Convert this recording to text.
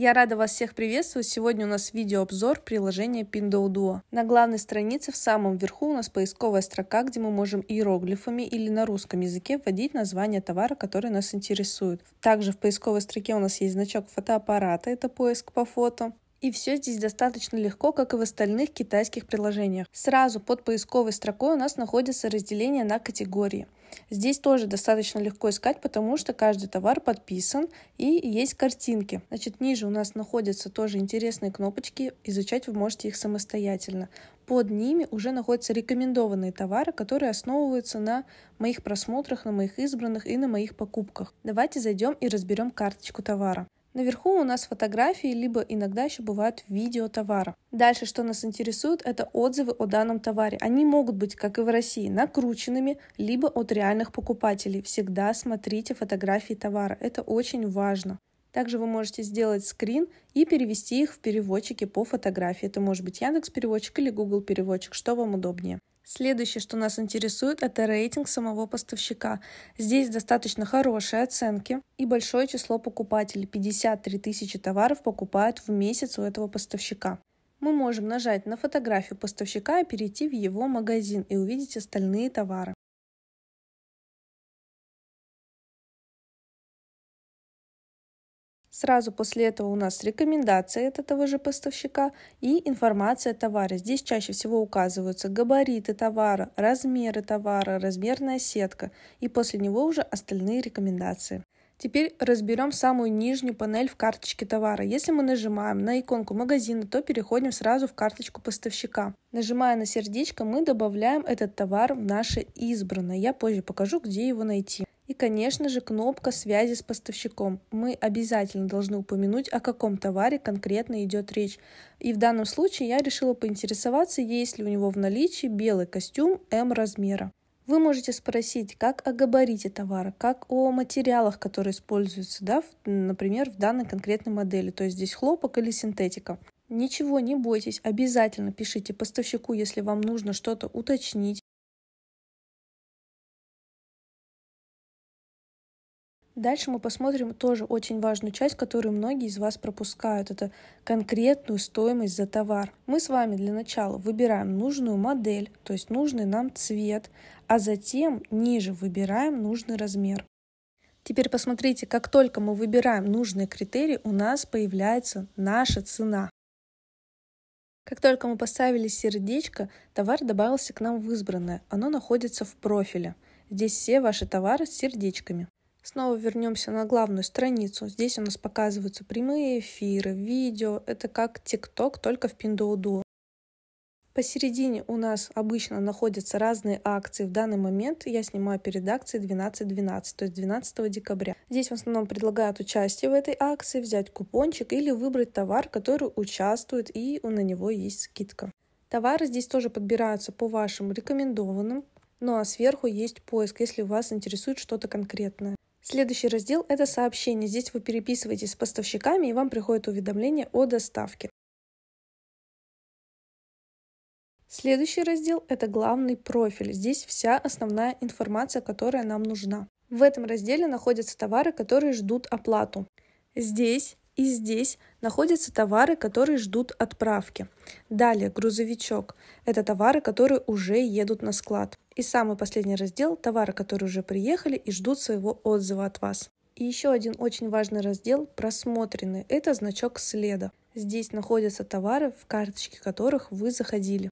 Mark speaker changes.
Speaker 1: Я рада вас всех приветствовать. Сегодня у нас видеообзор приложения Pinduoduo. На главной странице в самом верху у нас поисковая строка, где мы можем иероглифами или на русском языке вводить название товара, который нас интересует. Также в поисковой строке у нас есть значок фотоаппарата, это поиск по фото. И все здесь достаточно легко, как и в остальных китайских приложениях. Сразу под поисковой строкой у нас находится разделение на категории. Здесь тоже достаточно легко искать, потому что каждый товар подписан и есть картинки. Значит, ниже у нас находятся тоже интересные кнопочки, изучать вы можете их самостоятельно. Под ними уже находятся рекомендованные товары, которые основываются на моих просмотрах, на моих избранных и на моих покупках. Давайте зайдем и разберем карточку товара. Наверху у нас фотографии, либо иногда еще бывают видео товара. Дальше, что нас интересует, это отзывы о данном товаре. Они могут быть, как и в России, накрученными, либо от реальных покупателей. Всегда смотрите фотографии товара, это очень важно. Также вы можете сделать скрин и перевести их в переводчики по фотографии. Это может быть Яндекс переводчик или Google переводчик, что вам удобнее. Следующее, что нас интересует, это рейтинг самого поставщика. Здесь достаточно хорошие оценки и большое число покупателей. 53 тысячи товаров покупают в месяц у этого поставщика. Мы можем нажать на фотографию поставщика и перейти в его магазин и увидеть остальные товары. Сразу после этого у нас рекомендации от этого же поставщика и информация о товаре. Здесь чаще всего указываются габариты товара, размеры товара, размерная сетка и после него уже остальные рекомендации. Теперь разберем самую нижнюю панель в карточке товара. Если мы нажимаем на иконку магазина, то переходим сразу в карточку поставщика. Нажимая на сердечко, мы добавляем этот товар в наше избранное. Я позже покажу, где его найти. И, конечно же, кнопка связи с поставщиком. Мы обязательно должны упомянуть, о каком товаре конкретно идет речь. И в данном случае я решила поинтересоваться, есть ли у него в наличии белый костюм М размера. Вы можете спросить, как о габарите товара, как о материалах, которые используются, да, в, например, в данной конкретной модели, то есть здесь хлопок или синтетика. Ничего не бойтесь, обязательно пишите поставщику, если вам нужно что-то уточнить, Дальше мы посмотрим тоже очень важную часть, которую многие из вас пропускают. Это конкретную стоимость за товар. Мы с вами для начала выбираем нужную модель, то есть нужный нам цвет, а затем ниже выбираем нужный размер. Теперь посмотрите, как только мы выбираем нужные критерии, у нас появляется наша цена. Как только мы поставили сердечко, товар добавился к нам в избранное. Оно находится в профиле. Здесь все ваши товары с сердечками. Снова вернемся на главную страницу. Здесь у нас показываются прямые эфиры, видео. Это как ТикТок, только в Пиндоуду. Посередине у нас обычно находятся разные акции. В данный момент я снимаю перед акцией 12.12, то есть 12 декабря. Здесь в основном предлагают участие в этой акции, взять купончик или выбрать товар, который участвует и на него есть скидка. Товары здесь тоже подбираются по вашим рекомендованным, ну а сверху есть поиск, если вас интересует что-то конкретное. Следующий раздел – это сообщения. Здесь вы переписываетесь с поставщиками, и вам приходит уведомление о доставке. Следующий раздел – это главный профиль. Здесь вся основная информация, которая нам нужна. В этом разделе находятся товары, которые ждут оплату. Здесь и здесь находятся товары, которые ждут отправки. Далее грузовичок. Это товары, которые уже едут на склад. И самый последний раздел – товары, которые уже приехали и ждут своего отзыва от вас. И еще один очень важный раздел – просмотренный. Это значок следа. Здесь находятся товары, в карточке которых вы заходили.